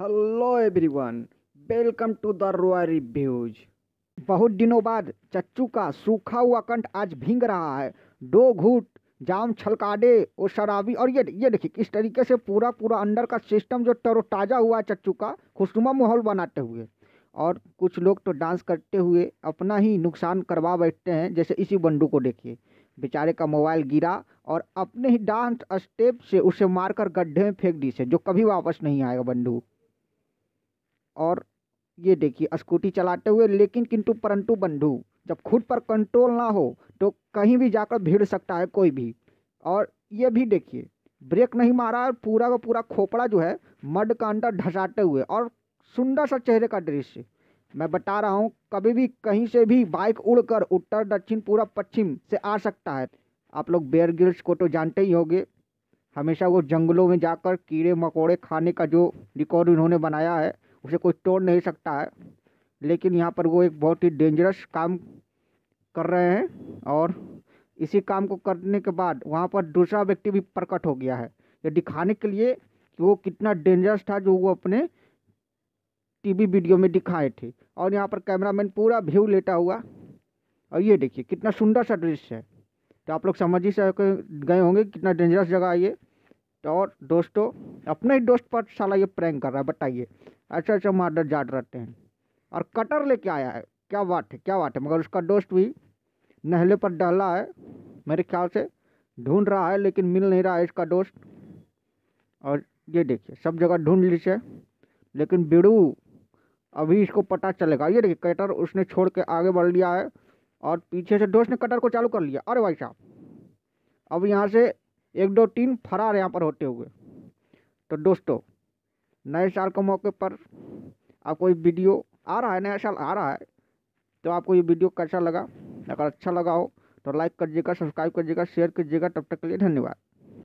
hello everyone welcome to the royal reviews बहुत दिनों बाद चच्चू का सूखा हुआ कंठ आज भींग रहा है दो घूट जाम छलकाडे और शराबी और ये ये देखिए किस तरीके से पूरा पूरा अंडर का सिस्टम जो तरोताज़ा हुआ है चच्चू का खुशनुमा माहौल बनाते हुए और कुछ लोग तो डांस करते हुए अपना ही नुकसान करवा बैठते हैं जैसे इसी बंडू को देखिए बेचारे का मोबाइल गिरा और अपने ही डांस स्टेप से उसे मारकर गड्ढे में फेंक दी से जो कभी वापस नहीं आएगा बंडू और ये देखिए स्कूटी चलाते हुए लेकिन किंतु परंतु बंधु जब खुद पर कंट्रोल ना हो तो कहीं भी जाकर भिड़ सकता है कोई भी और ये भी देखिए ब्रेक नहीं मारा और पूरा का पूरा खोपड़ा जो है मड का अंदर ढसाते हुए और सुंदर सा चेहरे का दृश्य मैं बता रहा हूँ कभी भी कहीं से भी बाइक उड़कर उत्तर दक्षिण पूरा पश्चिम से आ सकता है आप लोग बेयर गिल्स को तो जानते ही होंगे हमेशा वो जंगलों में जाकर कीड़े मकोड़े खाने का जो रिकॉर्ड इन्होंने बनाया है उसे कोई तोड़ नहीं सकता है लेकिन यहाँ पर वो एक बहुत ही डेंजरस काम कर रहे हैं और इसी काम को करने के बाद वहाँ पर दूसरा व्यक्ति भी प्रकट हो गया है ये दिखाने के लिए कि वो कितना डेंजरस था जो वो अपने टीवी वीडियो में दिखाए थे और यहाँ पर कैमरामैन पूरा व्यू लेटा हुआ और ये देखिए कितना सुंदर सा दृश्य है तो आप लोग समझ ही गए होंगे कितना डेंजरस जगह है ये तो और दोस्तों अपने ही दोस्त पर साला ये प्रैंक कर रहा है बताइए ऐसे ऐसे मर्डर जाट रहते हैं और कटर लेके आया है क्या बात है क्या बात है मगर उसका दोस्त भी नहले पर डहला है मेरे ख्याल से ढूंढ रहा है लेकिन मिल नहीं रहा है इसका दोस्त और ये देखिए सब जगह ढूंढ लीजिए लेकिन बिड़ू अभी इसको पता चलेगा ये देखिए कटर उसने छोड़ के आगे बढ़ लिया है और पीछे से दोस्त ने कटर को चालू कर लिया अरे भाई साहब अब यहाँ से एक दो तीन फरार यहाँ पर होते हुए तो दोस्तों नए साल के मौके पर आपको ये वीडियो आ रहा है नया साल आ रहा है तो आपको ये वीडियो कैसा लगा अगर अच्छा लगा हो तो लाइक करिएगा सब्सक्राइब करिएगा शेयर कीजिएगा तब तक के लिए धन्यवाद